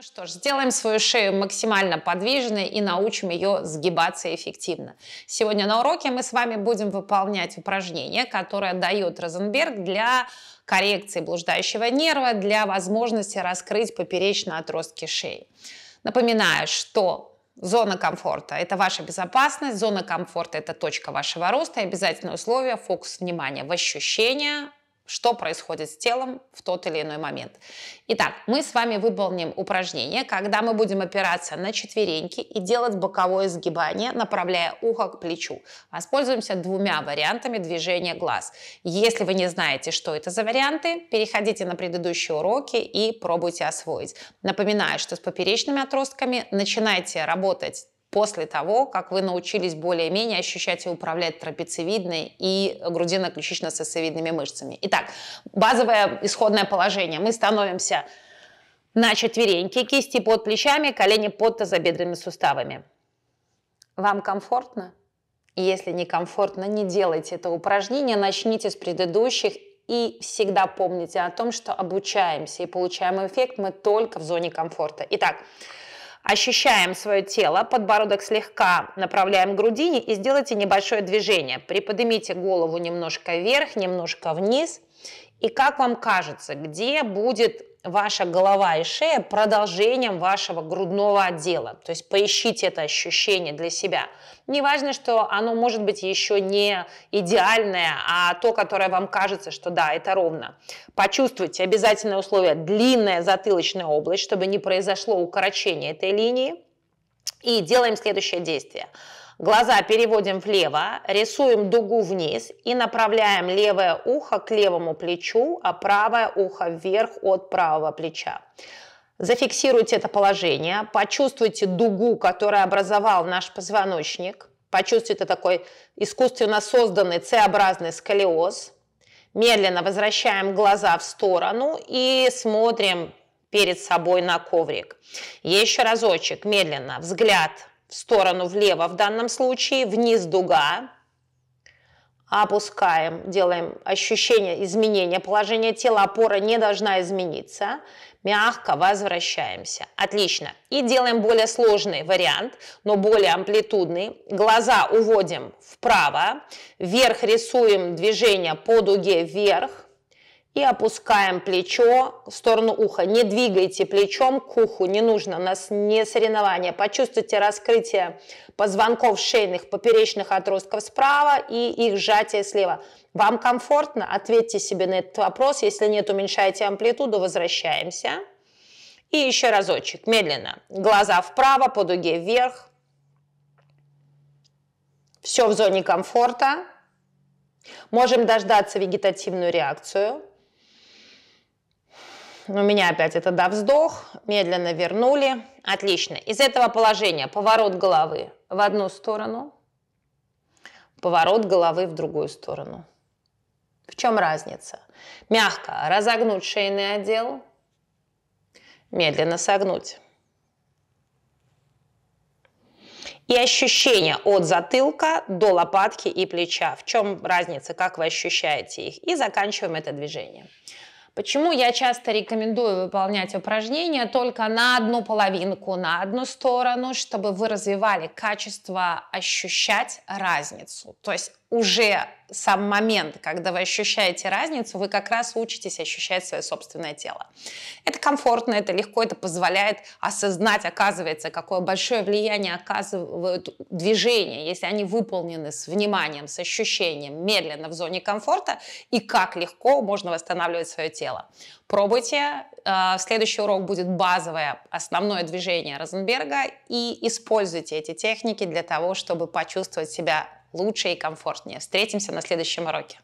Ну что ж, сделаем свою шею максимально подвижной и научим ее сгибаться эффективно. Сегодня на уроке мы с вами будем выполнять упражнение, которое дает Розенберг для коррекции блуждающего нерва, для возможности раскрыть поперечные отростки шеи. Напоминаю, что Зона комфорта – это ваша безопасность, зона комфорта – это точка вашего роста, и обязательное условие – фокус внимания в ощущения, что происходит с телом в тот или иной момент. Итак, мы с вами выполним упражнение, когда мы будем опираться на четвереньки и делать боковое сгибание, направляя ухо к плечу. Воспользуемся двумя вариантами движения глаз. Если вы не знаете, что это за варианты, переходите на предыдущие уроки и пробуйте освоить. Напоминаю, что с поперечными отростками начинайте работать после того, как вы научились более-менее ощущать и управлять трапециевидной и грудино-ключично-сосцевидными мышцами. Итак, базовое исходное положение. Мы становимся на четвереньки, кисти под плечами, колени под тазобедренными суставами. Вам комфортно? Если некомфортно, не делайте это упражнение, начните с предыдущих и всегда помните о том, что обучаемся и получаем эффект мы только в зоне комфорта. Итак, Ощущаем свое тело, подбородок слегка направляем к грудине и сделайте небольшое движение. Приподнимите голову немножко вверх, немножко вниз. И как вам кажется, где будет ваша голова и шея продолжением вашего грудного отдела. То есть поищите это ощущение для себя. Не важно, что оно может быть еще не идеальное, а то, которое вам кажется, что да, это ровно. Почувствуйте обязательное условие длинная затылочная область, чтобы не произошло укорочение этой линии. И делаем следующее действие. Глаза переводим влево, рисуем дугу вниз и направляем левое ухо к левому плечу, а правое ухо вверх от правого плеча. Зафиксируйте это положение, почувствуйте дугу, которая образовал наш позвоночник, почувствуйте такой искусственно созданный С-образный сколиоз. Медленно возвращаем глаза в сторону и смотрим перед собой на коврик. Еще разочек, медленно, взгляд в сторону влево в данном случае, вниз дуга, опускаем, делаем ощущение изменения положения тела, опора не должна измениться, мягко возвращаемся. Отлично. И делаем более сложный вариант, но более амплитудный. Глаза уводим вправо, вверх рисуем движение по дуге вверх, и опускаем плечо в сторону уха. Не двигайте плечом к уху, не нужно, у нас не соревнование. Почувствуйте раскрытие позвонков шейных, поперечных отростков справа и их сжатие слева. Вам комфортно? Ответьте себе на этот вопрос. Если нет, уменьшайте амплитуду, возвращаемся. И еще разочек, медленно. Глаза вправо, по дуге вверх. Все в зоне комфорта. Можем дождаться вегетативную реакцию. У меня опять это да вздох. Медленно вернули. Отлично. Из этого положения поворот головы в одну сторону, поворот головы в другую сторону. В чем разница? Мягко разогнуть шейный отдел, медленно согнуть. И ощущения от затылка до лопатки и плеча. В чем разница, как вы ощущаете их? И заканчиваем это движение. Почему я часто рекомендую выполнять упражнения только на одну половинку, на одну сторону, чтобы вы развивали качество ощущать разницу. То есть уже сам момент, когда вы ощущаете разницу, вы как раз учитесь ощущать свое собственное тело. Это комфортно, это легко, это позволяет осознать, оказывается, какое большое влияние оказывают движения, если они выполнены с вниманием, с ощущением, медленно в зоне комфорта, и как легко можно восстанавливать свое тело. Пробуйте. Э, следующий урок будет базовое основное движение Розенберга, и используйте эти техники для того, чтобы почувствовать себя лучше и комфортнее. Встретимся на следующем уроке.